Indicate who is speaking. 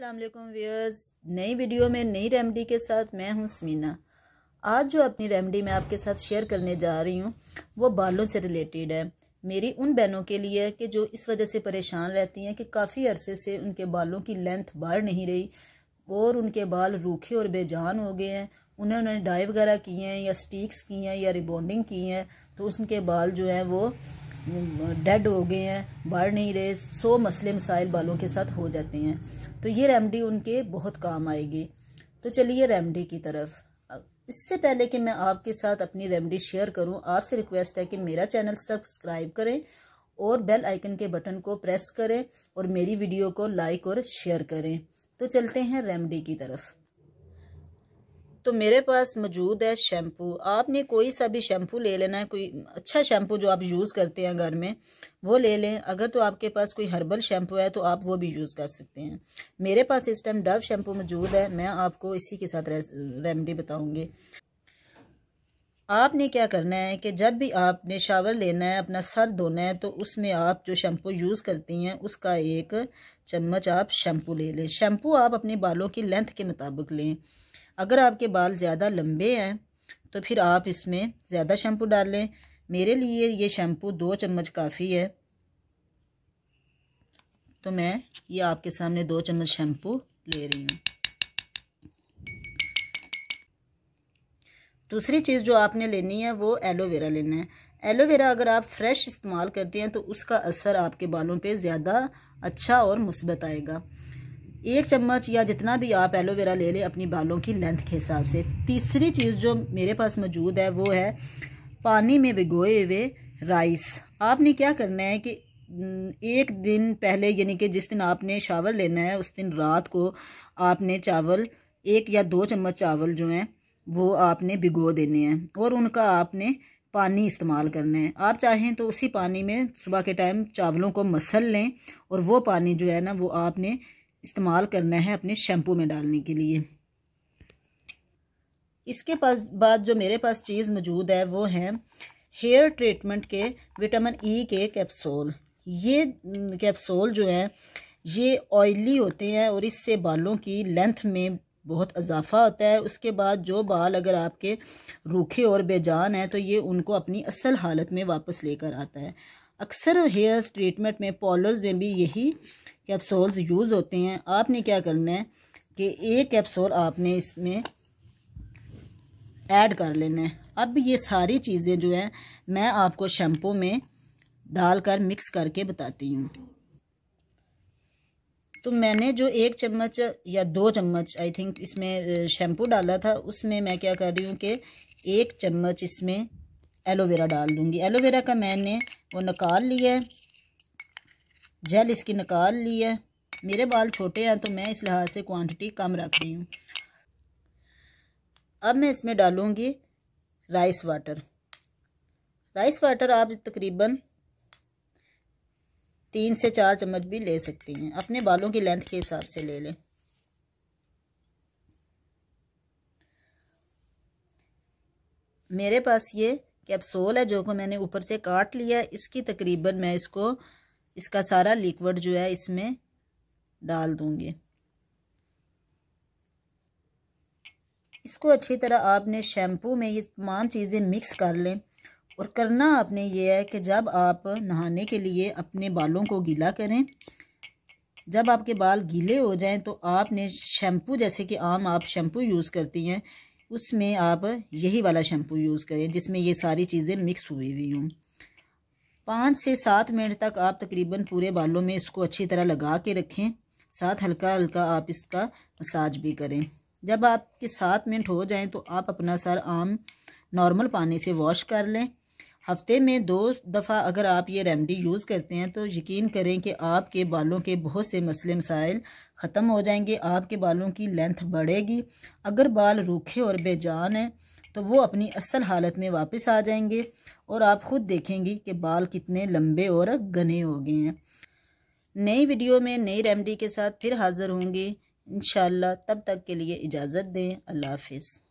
Speaker 1: Aslam viewers नई video में नई रेमडी के साथ मैं हूं समीना आज जो अपनी रेमडी मैं आपके साथ शेयर करने जा रही हूं वो बालों से रिलेटेड है मेरी उन बहनों के लिए है कि जो इस वजह से परेशान रहती हैं कि काफ़ी अरसे से उनके बालों की लेंथ बढ़ नहीं रही और उनके बाल रूखे और बेजान हो गए हैं उन्हें उन्होंने डाई वगैरह किए हैं या स्टिक्स किए हैं या रिबॉन्डिंग की हैं तो उनके बाल जो हैं वो डेड हो गए हैं बढ़ नहीं रहे सो मसले मसाइल बालों के साथ हो जाते हैं तो ये रेमडी उनके बहुत काम आएगी तो चलिए रेमडी की तरफ इससे पहले कि मैं आपके साथ अपनी रेमडी शेयर करूं आपसे रिक्वेस्ट है कि मेरा चैनल सब्सक्राइब करें और बेल आइकन के बटन को प्रेस करें और मेरी वीडियो को लाइक और शेयर करें तो चलते हैं रेमडी की तरफ तो मेरे पास मौजूद है शैम्पू आपने कोई सा भी शैम्पू ले लेना है कोई अच्छा शैम्पू जो आप यूज़ करते हैं घर में वो ले लें अगर तो आपके पास कोई हर्बल शैम्पू है तो आप वो भी यूज़ कर सकते हैं मेरे पास इस टाइम डव शैम्पू मौजूद है मैं आपको इसी के साथ रेमडी बताऊँगी आपने क्या करना है कि जब भी आपने शावर लेना है अपना सर धोना है तो उसमें आप जो शैम्पू यूज़ करती हैं उसका एक चम्मच आप शैम्पू ले लें शैम्पू आप अपने बालों की लेंथ के मुताबिक लें अगर आपके बाल ज़्यादा लंबे हैं तो फिर आप इसमें ज़्यादा शैम्पू डाल लें मेरे लिए ये शैम्पू दो चम्मच काफ़ी है तो मैं ये आपके सामने दो चम्मच शैम्पू ले रही हूँ दूसरी चीज़ जो आपने लेनी है वो एलोवेरा लेना है एलोवेरा अगर आप फ्रेश इस्तेमाल करते हैं तो उसका असर आपके बालों पे ज़्यादा अच्छा और मुस्बत आएगा एक चम्मच या जितना भी आप एलोवेरा ले लें अपनी बालों की लेंथ के हिसाब से तीसरी चीज़ जो मेरे पास मौजूद है वो है पानी में भिगोए हुए राइस आपने क्या करना है कि एक दिन पहले यानी कि जिस दिन आपने चावल लेना है उस दिन रात को आपने चावल एक या दो चम्मच चावल जो हैं वो आपने भिगो देने हैं और उनका आपने पानी इस्तेमाल करना है आप चाहें तो उसी पानी में सुबह के टाइम चावलों को मसल लें और वो पानी जो है ना वो आपने इस्तेमाल करना है अपने शैम्पू में डालने के लिए इसके पास बाद जो मेरे पास चीज़ मौजूद है वो है हेयर ट्रीटमेंट के विटामिन ई e के कैप्सूल ये कैप्सूल जो है ये ऑयली होते हैं और इससे बालों की लेंथ में बहुत इजाफा होता है उसके बाद जो बाल अगर आपके रूखे और बेजान हैं तो ये उनको अपनी असल हालत में वापस लेकर आता है अक्सर हेयर ट्रीटमेंट में पॉलर्स में भी यही कैप्सोल्स यूज़ होते हैं आपने क्या करना है कि एक कैप्सोल आपने इसमें ऐड कर लेना है अब ये सारी चीज़ें जो हैं मैं आपको शैम्पू में डालकर मिक्स करके बताती हूँ तो मैंने जो एक चम्मच या दो चम्मच आई थिंक इसमें शैम्पू डाला था उसमें मैं क्या कर रही हूँ कि एक चम्मच इसमें एलोवेरा डाल दूंगी एलोवेरा का मैंने वो निकाल लिया है जेल इसकी निकाल ली है मेरे बाल छोटे हैं तो मैं इस लिहाज से क्वांटिटी कम रख रही हूँ अब मैं इसमें डालूंगी राइस वाटर राइस वाटर आप तकरीबन तीन से चार चम्मच भी ले सकती हैं अपने बालों की लेंथ के हिसाब से ले लें मेरे पास ये कि अब सोल है जो को मैंने ऊपर से काट लिया इसकी तकरीबन मैं इसको इसका सारा लिक्विड जो है इसमें डाल दूंगी इसको अच्छी तरह आपने शैम्पू में ये तमाम चीज़ें मिक्स कर लें और करना आपने ये है कि जब आप नहाने के लिए अपने बालों को गीला करें जब आपके बाल गीले हो जाएं तो आपने शैम्पू जैसे कि आम आप शैम्पू यूज़ करती हैं उसमें आप यही वाला शैम्पू यूज़ करें जिसमें ये सारी चीज़ें मिक्स हुई हुई हूँ पाँच से सात मिनट तक आप तकरीबन पूरे बालों में इसको अच्छी तरह लगा के रखें साथ हल्का हल्का आप इसका मसाज भी करें जब आपके सात मिनट हो जाएं तो आप अपना सर आम नॉर्मल पानी से वॉश कर लें हफ्ते में दो दफ़ा अगर आप ये रेमडी यूज़ करते हैं तो यकीन करें कि आपके बालों के बहुत से मसले मसाइल ख़त्म हो जाएंगे आपके बालों की लेंथ बढ़ेगी अगर बाल रूखे और बेजान हैं तो वो अपनी असल हालत में वापस आ जाएंगे और आप ख़ुद देखेंगी कि बाल कितने लंबे और घने हो गए हैं नई वीडियो में नई रेमडी के साथ फिर हाज़िर होंगी इन तब तक के लिए इजाज़त दें अल्लाह हाफिज़